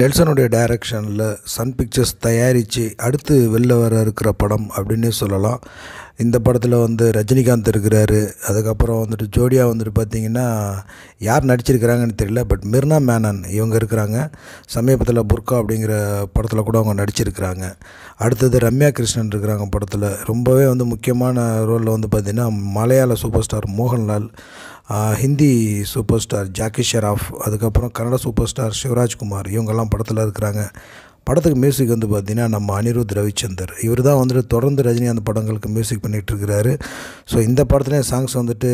நெல்சனுடைய டைரக்ஷனில் Sun pictures தயாரித்து அடுத்து வெளில வர இருக்கிற படம் அப்படின்னே சொல்லலாம் இந்த படத்தில் வந்து ரஜினிகாந்த் இருக்கிறாரு அதுக்கப்புறம் வந்துட்டு ஜோடியாக வந்துட்டு பார்த்திங்கன்னா யார் நடிச்சிருக்கிறாங்கன்னு தெரியல பட் மிர்னா மேனன் இவங்க இருக்கிறாங்க சமீபத்தில் புர்கா அப்படிங்கிற படத்தில் கூட அவங்க நடிச்சிருக்கிறாங்க அடுத்தது ரம்யா கிருஷ்ணன் இருக்கிறாங்க படத்தில் ரொம்பவே வந்து முக்கியமான ரோலில் வந்து பார்த்திங்கன்னா Malayalam super star Mohanlal Hindi super star Jackie Shroff அதுக்கப்புறம் கன்னட சூப்பர் ஸ்டார் சிவராஜ்குமார் இவங்கெல்லாம் படத்தில் இருக்கிறாங்க படத்துக்கு மியூசிக் வந்து பார்த்திங்கன்னா நம்ம அனிருத் ரவிச்சந்தர் இவர் தான் வந்துட்டு தொடர்ந்து ரஜினிகாந்த் படங்களுக்கு மியூசிக் பண்ணிகிட்டு இருக்கிறாரு ஸோ இந்த படத்துலேயே சாங்ஸ் வந்துட்டு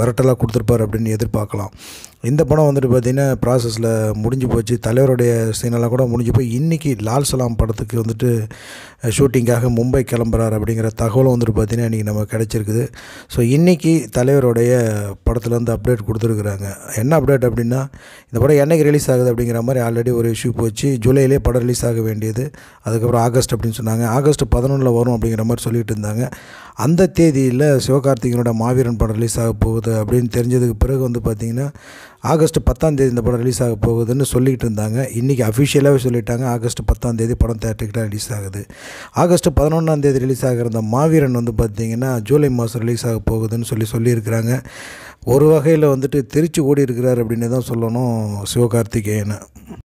மிரட்டலாக கொடுத்துருப்பார் அப்படின்னு எதிர்பார்க்கலாம் இந்த படம் வந்துட்டு பார்த்திங்கன்னா ப்ராசஸில் முடிஞ்சு போச்சு தலைவருடைய சீனெல்லாம் கூட முடிஞ்சு போய் இன்றைக்கி லால் சலாம் படத்துக்கு வந்துட்டு ஷூட்டிங்காக மும்பை கிளம்புறார் அப்படிங்கிற தகவலும் வந்துட்டு பார்த்தீங்கன்னா இன்றைக்கி நமக்கு கிடச்சிருக்குது ஸோ இன்றைக்கி தலைவருடைய படத்துலேருந்து அப்டேட் கொடுத்துருக்குறாங்க என்ன அப்டேட் அப்படின்னா இந்த படம் என்றைக்கு ரிலீஸ் ஆகுது அப்படிங்கிற மாதிரி ஆல்ரெடி ஒரு இஷ்யூ போச்சு ஜூலையிலே படம் ரிலீஸ் ஆக வேண்டியது அதுக்கப்புறம் ஆகஸ்ட் அப்படின்னு சொன்னாங்க ஆகஸ்ட் பதினொன்றில் வரும் அப்படிங்கிற மாதிரி சொல்லிகிட்டு இருந்தாங்க அந்த தேதியில் சிவகார்த்திகனோட மாவீரன் படம் ரிலீஸ் ஆக போகுது அப்படின்னு தெரிஞ்சதுக்கு பிறகு வந்து பார்த்திங்கன்னா ஆகஸ்ட் பத்தாம் தேதி இந்த படம் ரிலீஸ் ஆக போகுதுன்னு சொல்லிகிட்டு இருந்தாங்க இன்றைக்கி அஃபிஷியலாகவே சொல்லிட்டாங்க ஆகஸ்ட் பத்தாம் தேதி படம் தேட்டர்கிட்ட ரிலீஸ் ஆகுது ஆகஸ்ட் பதினொன்றாம் தேதி ரிலீஸ் ஆகிற இந்த மாவீரன் வந்து பார்த்திங்கன்னா ஜூலை மாதம் ரிலீஸ் ஆக போகுதுன்னு சொல்லி சொல்லியிருக்கிறாங்க ஒரு வகையில் வந்துட்டு திருச்சி ஓடி இருக்கிறார் அப்படின்னு தான் சொல்லணும் சிவகார்த்திகேயனை